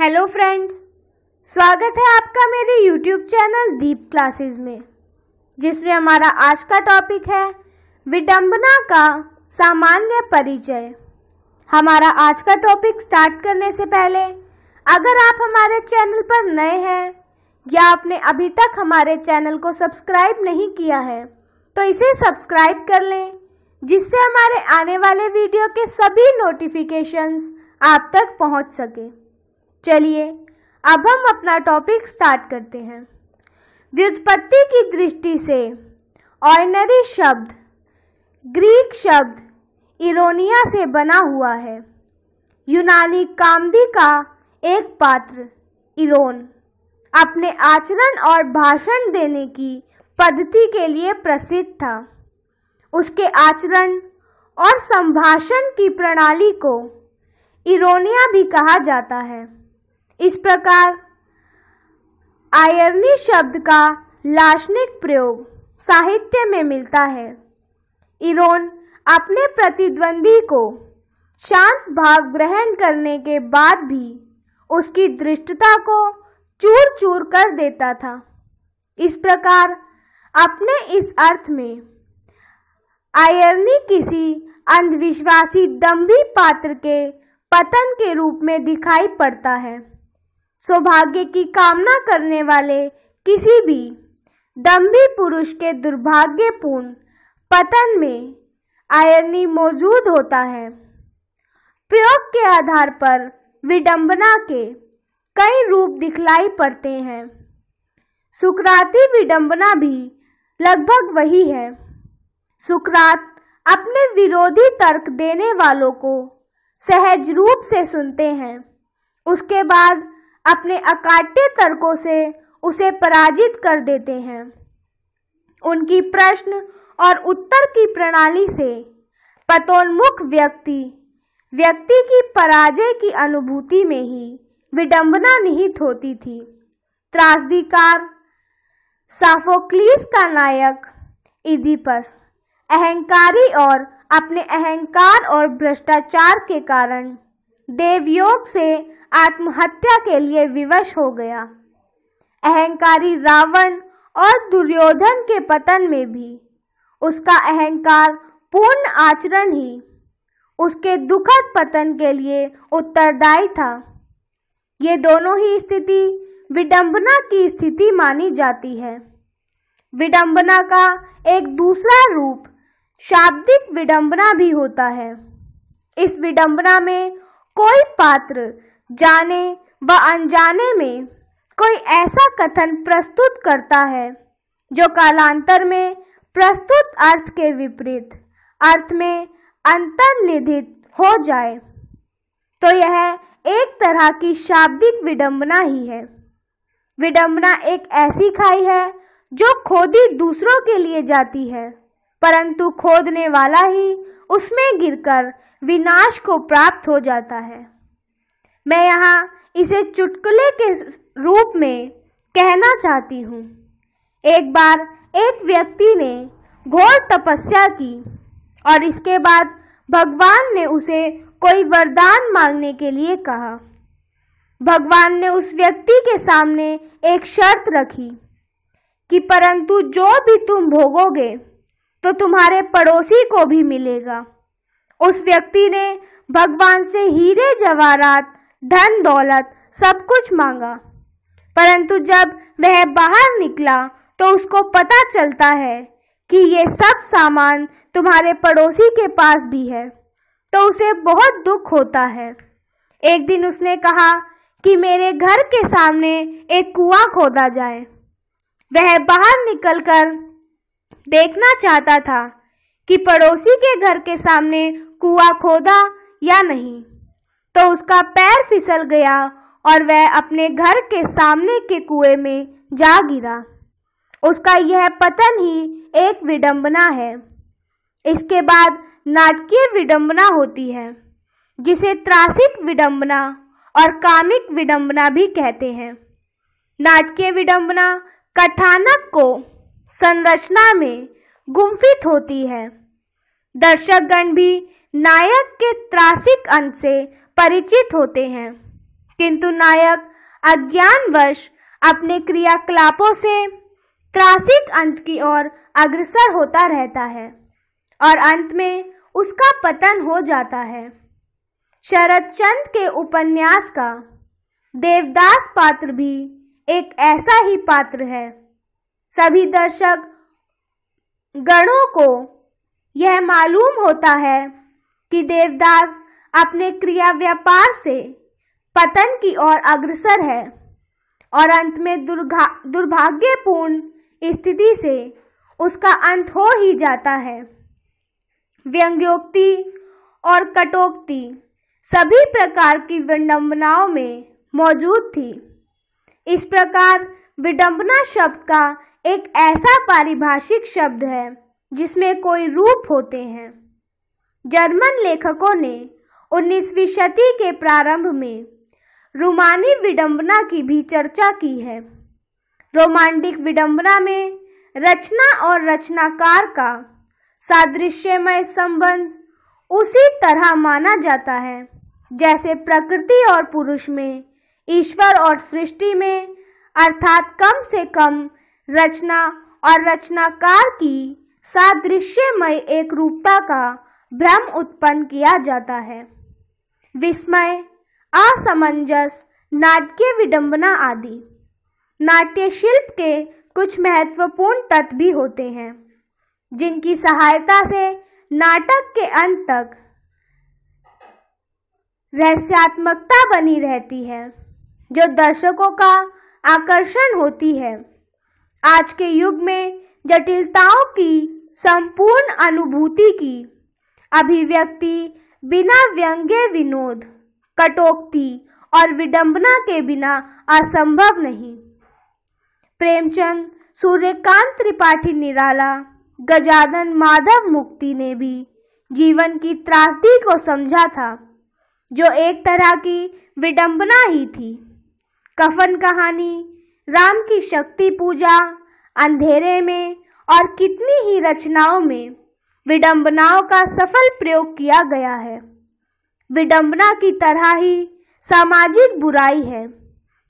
hello friends स्वागत है आपका मेरे यूट्यूब चैनल दीप क्लासेस में जिसमें हमारा आज का टॉपिक है विडंबना का सामान्य परिचय हमारा आज का टॉपिक स्टार्ट करने से पहले अगर आप हमारे चैनल पर नए हैं या आपने अभी तक हमारे चैनल को सब्सक्राइब नहीं किया है तो इसे सब्सक्राइब कर लें जिससे हमारे आने वाले वीडियो के सभी नोटिफिकेशंस आप तक पहुंच सके चलिए अब हम अपना टॉपिक स्टार्ट करते हैं व्युत्पत्ति की दृष्टि से ऑर्नरी शब्द ग्रीक शब्द इरोनिया से बना हुआ है यूनानी कामदी का एक पात्र इरोन अपने आचरण और भाषण देने की पद्धति के लिए प्रसिद्ध था उसके आचरण और संभाषण की प्रणाली को इरोनिया भी कहा जाता है इस प्रकार आयरनी शब्द का लाक्षणिक प्रयोग साहित्य में मिलता है इरोन अपने प्रतिद्वंदी को शांत भाव ग्रहण करने के बाद भी उसकी दृष्टता को चूर चूर कर देता था इस प्रकार अपने इस अर्थ में आयरनी किसी अंधविश्वासी दम्भी पात्र के पतन के रूप में दिखाई पड़ता है सौभाग्य की कामना करने वाले किसी भी दम्भी पुरुष के दुर्भाग्यपूर्ण पतन में आयरनी मौजूद होता है प्रयोग के आधार पर विडंबना के कई रूप दिखलाई पड़ते हैं सुकराती विडंबना भी लगभग वही है सुकरात अपने विरोधी तर्क देने वालों को सहज रूप से सुनते हैं उसके बाद अपने अकाट्य तर्कों से उसे पराजित कर देते हैं उनकी प्रश्न और उत्तर की प्रणाली से पतोन्मुख व्यक्ति व्यक्ति की पराजय की अनुभूति में ही विडंबना निहित होती थी त्रासदीकार साफोक्लीस का नायक इदिपस अहंकारी और अपने अहंकार और भ्रष्टाचार के कारण देवयोग से आत्महत्या के लिए विवश हो गया अहंकारी रावण और दुर्योधन के पतन में भी उसका अहंकार पूर्ण आचरण ही उसके दुखद पतन के लिए उत्तरदायी था ये दोनों ही स्थिति विडंबना की स्थिति मानी जाती है विडंबना का एक दूसरा रूप शाब्दिक विडंबना भी होता है इस विडंबना में कोई पात्र जाने व अनजाने में कोई ऐसा कथन प्रस्तुत करता है जो कालांतर में प्रस्तुत अर्थ के विपरीत अर्थ में अंतर्निधित हो जाए तो यह एक तरह की शाब्दिक विडंबना ही है विडंबना एक ऐसी खाई है जो खोदी दूसरों के लिए जाती है परंतु खोदने वाला ही उसमें गिरकर विनाश को प्राप्त हो जाता है मैं यहाँ इसे चुटकुले के रूप में कहना चाहती हूँ एक बार एक व्यक्ति ने घोर तपस्या की और इसके बाद भगवान ने उसे कोई वरदान मांगने के लिए कहा भगवान ने उस व्यक्ति के सामने एक शर्त रखी कि परंतु जो भी तुम भोगोगे तो तुम्हारे पड़ोसी को भी मिलेगा उस व्यक्ति ने भगवान से हीरे जवाहरात धन दौलत सब कुछ मांगा परंतु जब वह बाहर निकला तो उसको पता चलता है कि ये सब सामान तुम्हारे पड़ोसी के पास भी है तो उसे बहुत दुख होता है एक दिन उसने कहा कि मेरे घर के सामने एक कुआं खोदा जाए वह बाहर निकलकर देखना चाहता था कि पड़ोसी के घर के सामने कुआं खोदा या नहीं तो उसका पैर फिसल गया और वह अपने घर के सामने के कुएं में जा गिरा उसका यह पतन ही एक विडंबना है इसके बाद नाटकीय विडंबना होती है जिसे त्रासिक विडंबना और कामिक विडंबना भी कहते हैं नाटकीय विडंबना कथानक को संरचना में गुम्फित होती है दर्शकगण भी नायक के त्रासिक अंत से परिचित होते हैं किंतु नायक अज्ञानवश अपने क्रियाकलापों से त्रासिक अंत की ओर अग्रसर होता रहता है और अंत में उसका पतन हो जाता है शरद चंद के उपन्यास का देवदास पात्र भी एक ऐसा ही पात्र है सभी दर्शक गणों को यह मालूम होता है कि देवदास अपने क्रिया व्यापार से पतन की ओर अग्रसर है और अंत में दुर्घा दुर्भाग्यपूर्ण स्थिति से उसका अंत हो ही जाता है व्यंग्योक्ति और कटोक्ति सभी प्रकार की विडंबनाओं में मौजूद थी इस प्रकार विडंबना शब्द का एक ऐसा पारिभाषिक शब्द है जिसमें कोई रूप होते हैं जर्मन लेखकों ने उन्नीसवीं शती के प्रारंभ में रोमानी विडंबना की भी चर्चा की है रोमांटिक विडंबना में रचना और रचनाकार का सादृश्यमय संबंध उसी तरह माना जाता है जैसे प्रकृति और पुरुष में ईश्वर और सृष्टि में अर्थात कम से कम रचना और रचनाकार की सादृश्यमय एक रूपता का भ्रम उत्पन्न किया जाता है विस्मय असमंजस नाटकीय विडंबना आदि नाट्य शिल्प के कुछ महत्वपूर्ण तत्व भी होते हैं जिनकी सहायता से नाटक के अंत तक रहस्यात्मकता बनी रहती है जो दर्शकों का आकर्षण होती है आज के युग में जटिलताओं की संपूर्ण अनुभूति की अभिव्यक्ति बिना व्यंग्य विनोद कटोक्ति और विडंबना के बिना असंभव नहीं प्रेमचंद सूर्यकांत त्रिपाठी निराला गजानन माधव मुक्ति ने भी जीवन की त्रासदी को समझा था जो एक तरह की विडंबना ही थी कफन कहानी राम की शक्ति पूजा अंधेरे में और कितनी ही रचनाओं में विडंबनाओं का सफल प्रयोग किया गया है विडंबना की तरह ही सामाजिक बुराई है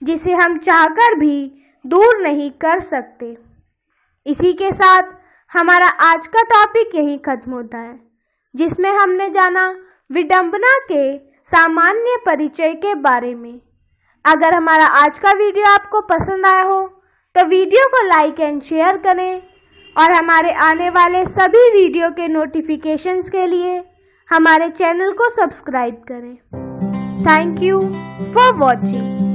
जिसे हम चाहकर भी दूर नहीं कर सकते इसी के साथ हमारा आज का टॉपिक यही खत्म होता है जिसमें हमने जाना विडंबना के सामान्य परिचय के बारे में अगर हमारा आज का वीडियो आपको पसंद आया हो तो वीडियो को लाइक एंड शेयर करें और हमारे आने वाले सभी वीडियो के नोटिफिकेशंस के लिए हमारे चैनल को सब्सक्राइब करें थैंक यू फॉर वॉचिंग